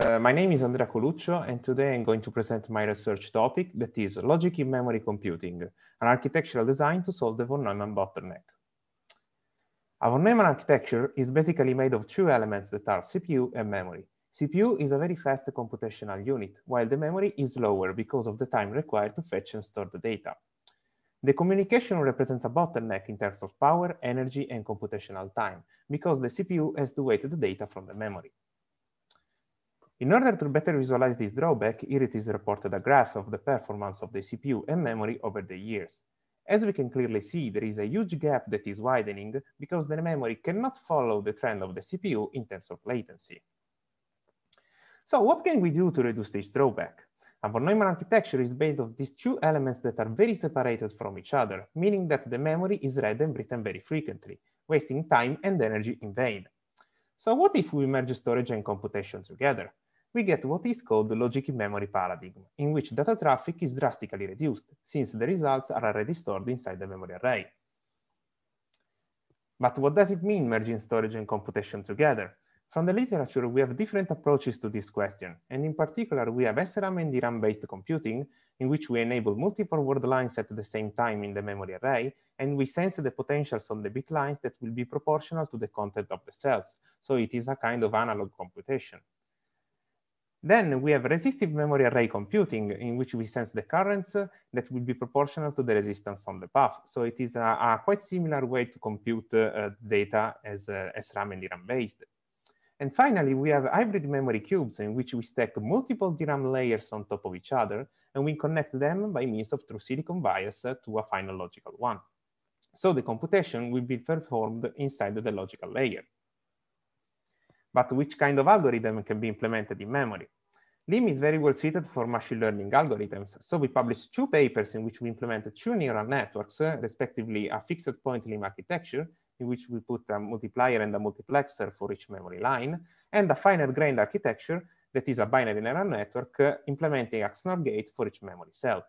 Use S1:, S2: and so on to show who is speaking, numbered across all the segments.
S1: Uh, my name is Andrea Coluccio, and today I'm going to present my research topic that is Logic in Memory Computing, an architectural design to solve the von Neumann bottleneck. A von Neumann architecture is basically made of two elements that are CPU and memory. CPU is a very fast computational unit, while the memory is slower because of the time required to fetch and store the data. The communication represents a bottleneck in terms of power, energy, and computational time, because the CPU has to wait the data from the memory. In order to better visualize this drawback, here it is reported a graph of the performance of the CPU and memory over the years. As we can clearly see, there is a huge gap that is widening because the memory cannot follow the trend of the CPU in terms of latency. So what can we do to reduce this drawback? A von Neumann architecture is made of these two elements that are very separated from each other, meaning that the memory is read and written very frequently, wasting time and energy in vain. So what if we merge storage and computation together? we get what is called the logic in memory paradigm, in which data traffic is drastically reduced, since the results are already stored inside the memory array. But what does it mean merging storage and computation together? From the literature, we have different approaches to this question, and in particular, we have SRAM and DRAM-based computing, in which we enable multiple word lines at the same time in the memory array, and we sense the potentials on the bit lines that will be proportional to the content of the cells, so it is a kind of analog computation. Then we have resistive memory array computing in which we sense the currents that will be proportional to the resistance on the path. So it is a, a quite similar way to compute uh, data as, uh, as RAM and DRAM based. And finally, we have hybrid memory cubes in which we stack multiple DRAM layers on top of each other, and we connect them by means of true silicon bias uh, to a final logical one. So the computation will be performed inside the logical layer but which kind of algorithm can be implemented in memory. LIM is very well suited for machine learning algorithms. So we published two papers in which we implemented two neural networks, uh, respectively a fixed point LIM architecture, in which we put a multiplier and a multiplexer for each memory line, and a finite grained architecture that is a binary neural network uh, implementing a XNOR gate for each memory cell.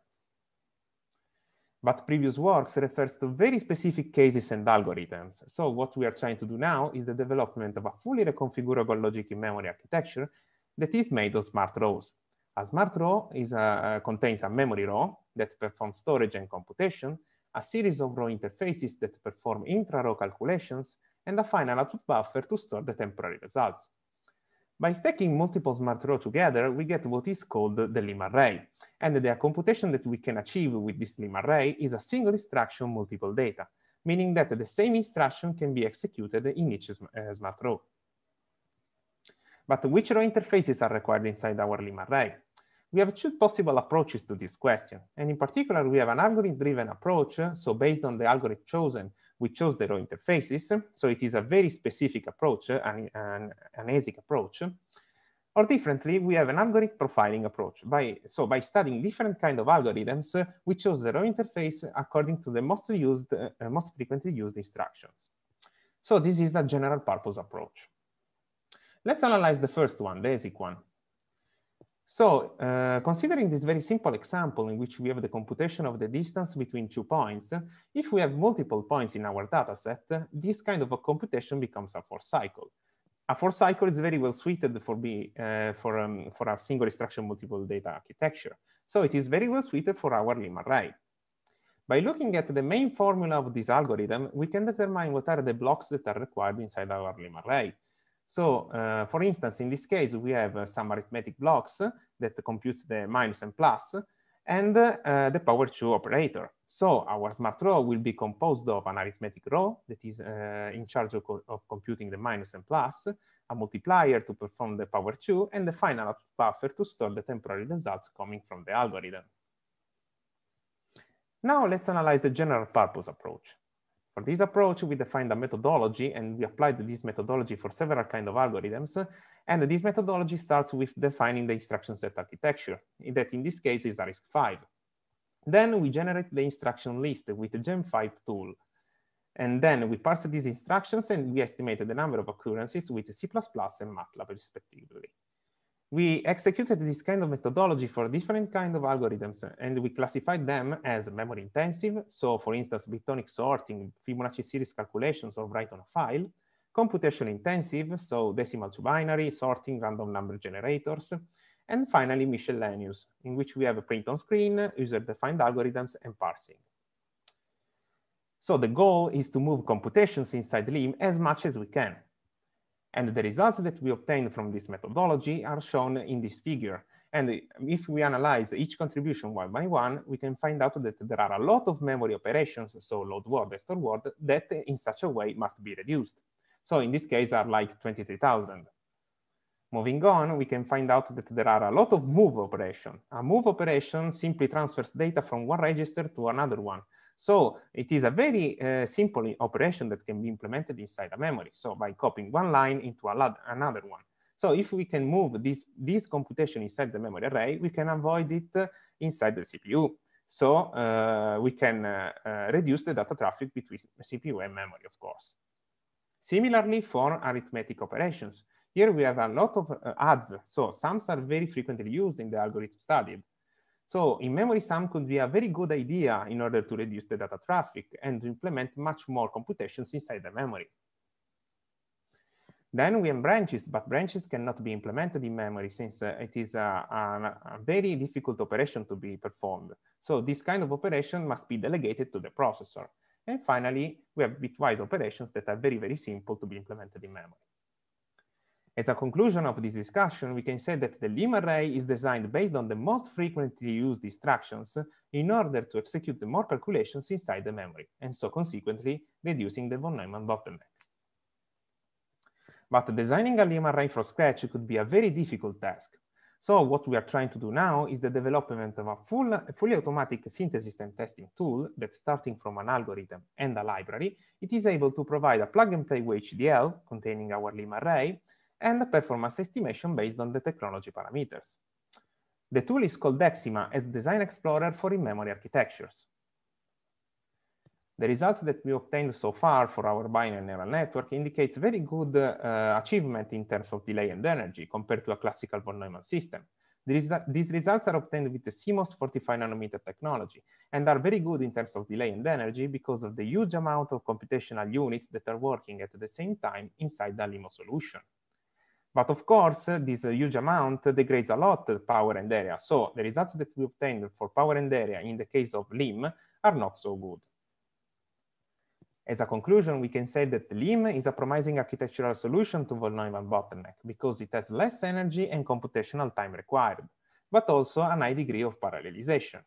S1: But previous works refers to very specific cases and algorithms. So what we are trying to do now is the development of a fully reconfigurable logic in memory architecture that is made of smart rows. A smart row is a, uh, contains a memory row that performs storage and computation, a series of row interfaces that perform intra-row calculations, and a final output buffer to store the temporary results. By stacking multiple smart rows together, we get what is called the lim array. And the computation that we can achieve with this lim array is a single instruction multiple data, meaning that the same instruction can be executed in each uh, smart row. But which row interfaces are required inside our lim array? We have two possible approaches to this question. And in particular, we have an algorithm-driven approach. So based on the algorithm chosen, we chose the raw interfaces. So it is a very specific approach, uh, an, an, an ASIC approach. Or differently, we have an algorithm profiling approach. By, so by studying different kind of algorithms, uh, we chose the raw interface according to the most, used, uh, uh, most frequently used instructions. So this is a general purpose approach. Let's analyze the first one, the ASIC one. So uh, considering this very simple example in which we have the computation of the distance between two points, if we have multiple points in our data set, this kind of a computation becomes a for cycle. A for cycle is very well suited for, be, uh, for, um, for a single instruction multiple data architecture. So it is very well suited for our Lima array. By looking at the main formula of this algorithm, we can determine what are the blocks that are required inside our Lima array. So uh, for instance, in this case, we have uh, some arithmetic blocks that computes the minus and plus and uh, the power two operator. So our smart row will be composed of an arithmetic row that is uh, in charge of, co of, computing the minus and plus, a multiplier to perform the power two, and the final buffer to store the temporary results coming from the algorithm. Now let's analyze the general purpose approach. For this approach, we defined a methodology and we applied this methodology for several kind of algorithms. And this methodology starts with defining the instruction set architecture, that in this case is a RISC V. Then we generate the instruction list with the gem 5 tool. And then we parse these instructions and we estimated the number of occurrences with C++ and MATLAB respectively we executed this kind of methodology for different kind of algorithms, and we classified them as memory intensive. So for instance, bitonic sorting, Fibonacci series calculations or write on a file, computation intensive, so decimal to binary, sorting random number generators, and finally miscellaneous, in which we have a print on screen, user-defined algorithms, and parsing. So the goal is to move computations inside LIM as much as we can, and the results that we obtain from this methodology are shown in this figure. And if we analyze each contribution one by one, we can find out that there are a lot of memory operations, so load word and store word, that in such a way must be reduced. So in this case are like 23,000. Moving on, we can find out that there are a lot of move operation. A move operation simply transfers data from one register to another one. So it is a very uh, simple operation that can be implemented inside a memory. So by copying one line into another one. So if we can move this, this computation inside the memory array, we can avoid it eh, inside the CPU. So uh, we can uh, uh, reduce the data traffic between CPU and memory, of course. Similarly, for arithmetic operations, here we have a lot of adds. So sums are very frequently used in the algorithm studied. So in memory sum could be a very good idea in order to reduce the data traffic and implement much more computations inside the memory. Then we have branches, but branches cannot be implemented in memory since uh, it is a, a, a, very difficult operation to be performed. So this kind of operation must be delegated to the processor. And finally, we have bitwise operations that are very, very simple to be implemented in memory. As a conclusion of this discussion, we can say that the Lim array is designed based on the most frequently used instructions in order to execute more calculations inside the memory, and so consequently reducing the von Neumann bottleneck. But designing a Lim array from scratch could be a very difficult task. So what we are trying to do now is the development of a full, fully automatic synthesis and testing tool that starting from an algorithm and a library, it is able to provide a plug and play HDL containing our Lim array and a performance estimation based on the technology parameters. The tool is called Dexima as Design Explorer for in-memory architectures. The results that we obtained so far for our binary neural network indicates very good uh, achievement in terms of delay and energy compared to a classical von Neumann system. these results are obtained with the CMOS 45 nanometer technology and are very good in terms of delay and energy because of the huge amount of computational units that are working at the same time inside the LIMO solution. But of course, this uh, huge amount degrades a lot power and area. So the results that we obtained for power and area in the case of lim are not so good. As a conclusion, we can say that LIM is a promising architectural solution to von Neumann bottleneck because it has less energy and computational time required, but also a high degree of parallelization.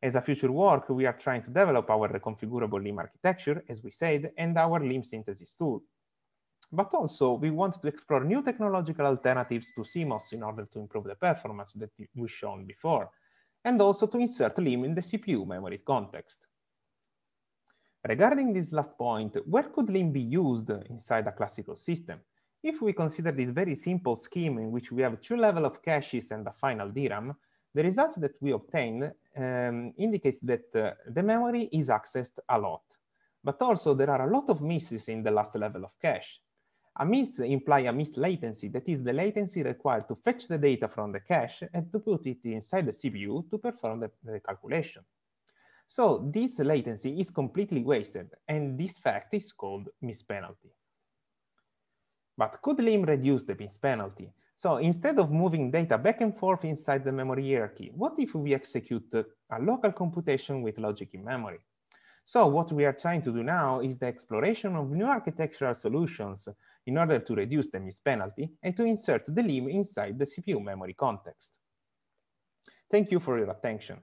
S1: As a future work, we are trying to develop our reconfigurable LIM architecture, as we said, and our LIM synthesis tool. But also we wanted to explore new technological alternatives to CMOS in order to improve the performance that we shown before, and also to insert LIM in the CPU memory context. Regarding this last point, where could LIM be used inside a classical system? If we consider this very simple scheme in which we have two levels of caches and a final DRAM, the results that we obtained um, indicates that uh, the memory is accessed a lot. But also there are a lot of misses in the last level of cache. A miss imply a miss latency, that is the latency required to fetch the data from the cache and to put it inside the CPU to perform the, the calculation. So this latency is completely wasted, and this fact is called miss penalty. But could LIM reduce the miss penalty? So instead of moving data back and forth inside the memory hierarchy, what if we execute a local computation with logic in memory? So what we are trying to do now is the exploration of new architectural solutions in order to reduce the miss penalty and to insert the limb inside the CPU memory context. Thank you for your attention.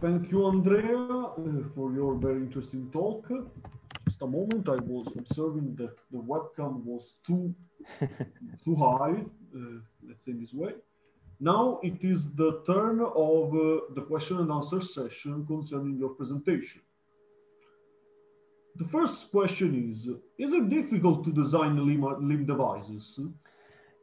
S2: Thank you, Andrea, uh, for your very interesting talk. Just a moment, I was observing that the webcam was too, too high, uh, let's say this way. Now it is the turn of uh, the question and answer session concerning your presentation. The first question is, is it difficult to design limb, LIM devices?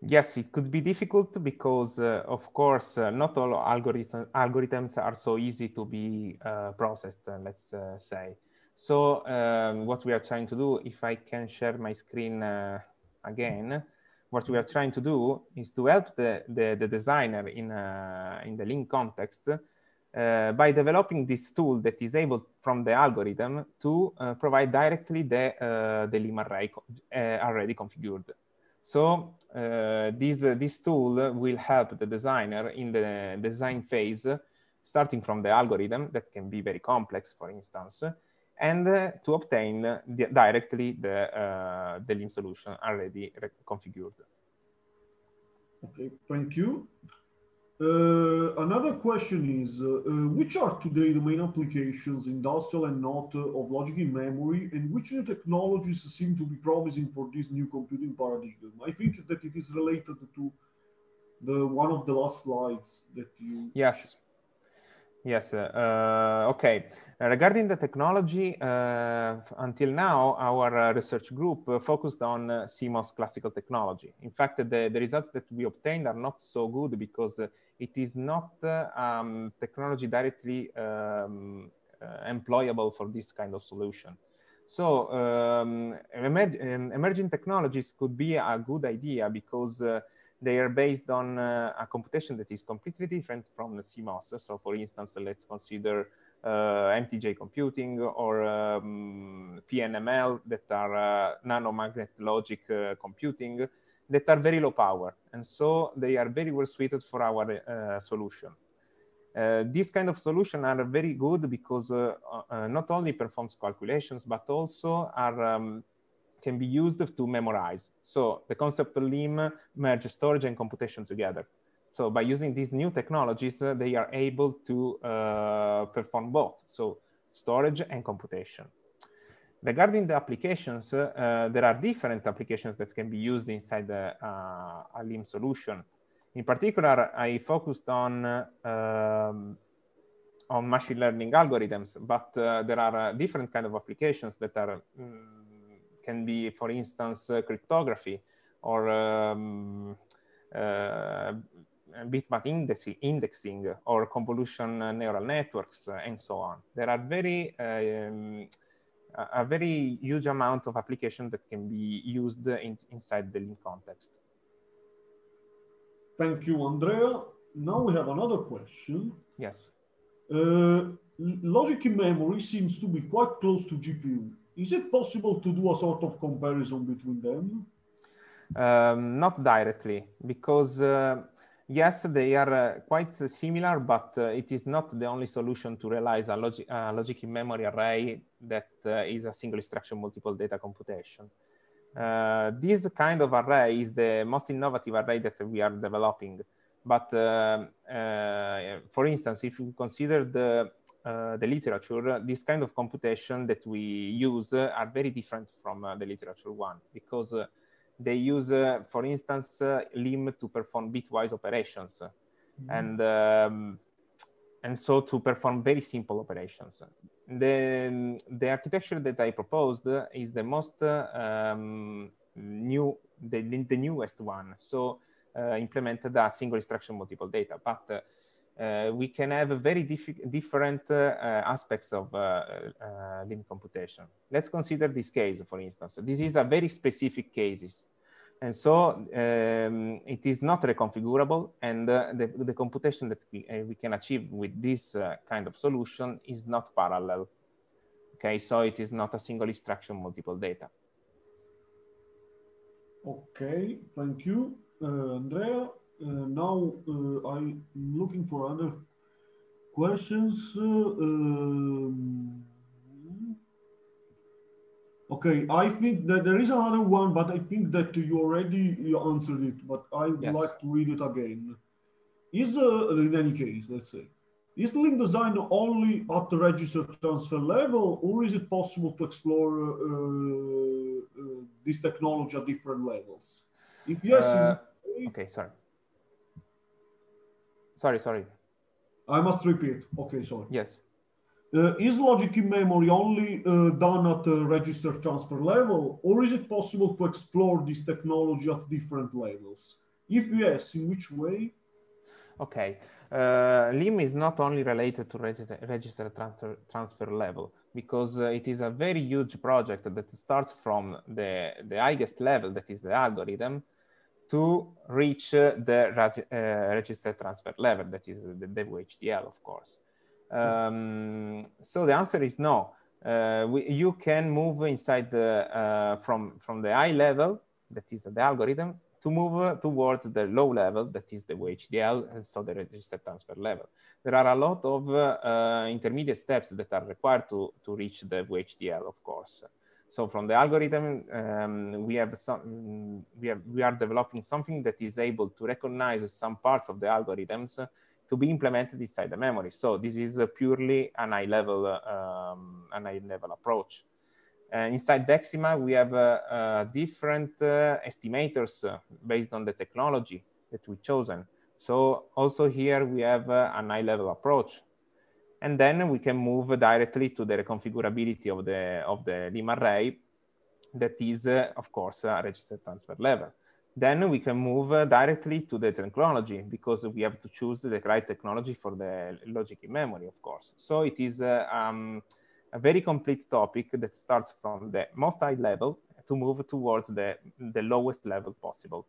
S1: Yes, it could be difficult because, uh, of course, uh, not all algorithm, algorithms are so easy to be uh, processed, uh, let's uh, say. So um, what we are trying to do, if I can share my screen uh, again, what we are trying to do is to help the, the, the designer in, uh, in the link context uh, by developing this tool that is able from the algorithm to uh, provide directly the, uh, the lim array uh, already configured. So uh, this, this tool will help the designer in the design phase, starting from the algorithm that can be very complex, for instance, and uh, to obtain the, directly the, uh, the limb solution already configured.
S2: Okay, thank you. Uh, another question is, eh, which are today the main applications, industrial and not, of logic in memory, and which new technologies seem to be promising for this new computing paradigm? I think that it is related to the one of the last slides that you...
S1: Yes. Yes. Uh, uh, okay. Regarding the technology, uh, until now, our uh, research group uh, focused on uh, CMOS classical technology. In fact, the, the results that we obtained are not so good because it is not um, technology directly um, employable for this kind of solution. So um, emerging technologies could be a good idea because they are based on uh, a computation that is completely different from the CMOS. So for instance, let's consider uh, MTJ computing or um, PNML that are uh, nanomagnet logic uh, computing that are very low power. And so they are very well suited for our uh, solution. Uh, these kind of solution are very good because uh, not only performs calculations, but also are um, can be used to memorize. So the concept of LIM merge storage and computation together. So by using these new technologies, uh, they are able to uh, perform both. So storage and computation. Regarding the applications, uh, there are different applications that can be used inside the uh, LIM solution. In particular, I focused on um, on machine learning algorithms, but uh, there are uh, different kind of applications that are mm, can be, for instance, uh, cryptography or um, uh, bitmap indexing, indexing or convolution neural networks uh, and so on. There are very um, a very huge amount of applications that can be used in, inside the link context. Thank
S2: you, Andrea. Now we have another question. Yes. Uh, logic in memory seems to be quite close to GPU. Is it possible to do a sort of comparison between them?
S1: Um, not directly, because uh, yes, they are uh, quite similar, but uh, it is not the only solution to realize a, log a logic in memory array that uh, is a single instruction multiple data computation. Uh, this kind of array is the most innovative array that we are developing. But uh, for instance, if you consider the uh, the literature, this kind of computation that we use uh, are very different from uh, the literature one because uh, they use, uh, for instance, LIM to perform bitwise operations, mm -hmm. and um, and so to perform very simple operations. The the architecture that I proposed is the most um, new, the, the newest one. So implemented a single instruction multiple data, but uh, we can have very diff different uh, uh, aspects of uh, limb computation. Let's consider this case, for instance. This is a very specific cases. And so um, it is not reconfigurable and the, the, computation that we, we, can achieve with this kind of solution is not parallel. Okay, so it is not a single instruction, multiple data.
S2: Okay, thank you, uh, Andrea. Uh, now uh, I'm looking for other questions. Uh, um, okay, I think that there is another one, but I think that you already answered it, but I would yes. like to read it again. Is, in any case, let's say, is link design only at the register transfer level, or is it possible to explore uh, uh, this technology at different levels? If yes, uh, okay, sorry. Sorry, sorry. I must repeat. Okay, sorry. Yes. Uh, is logic in memory only uh, done at the register transfer level, or is it possible to explore this technology at different levels? If yes, in which way?
S1: Okay, uh, LIM is not only related to register, register transfer, transfer level because uh, it is a very huge project that starts from the, the highest level, that is the algorithm, to reach the reg uh, registered transfer level, that is the WHDL, of course. Um, so the answer is no. Uh, we, you can move inside the, uh, from, from the high level, that is the algorithm, to move towards the low level, that is the WHDL, and so the registered transfer level. There are a lot of uh, uh, intermediate steps that are required to, to reach the WHDL, of course. So from the algorithm, um, we have some, we have, we are developing something that is able to recognize some parts of the algorithms to be implemented inside the memory. So this is purely an high level, um, an high level approach. Uh, inside Dexima, we have uh, uh, different uh, estimators uh, based on the technology that we've chosen. So also here we have uh, an high level approach and then we can move directly to the reconfigurability of the, of the Lim array that is, uh, of course, a register transfer level. Then we can move uh, directly to the technology because we have to choose the right technology for the logic in memory, of course. So it is uh, um, a very complete topic that starts from the most high level to move towards the, the lowest level possible.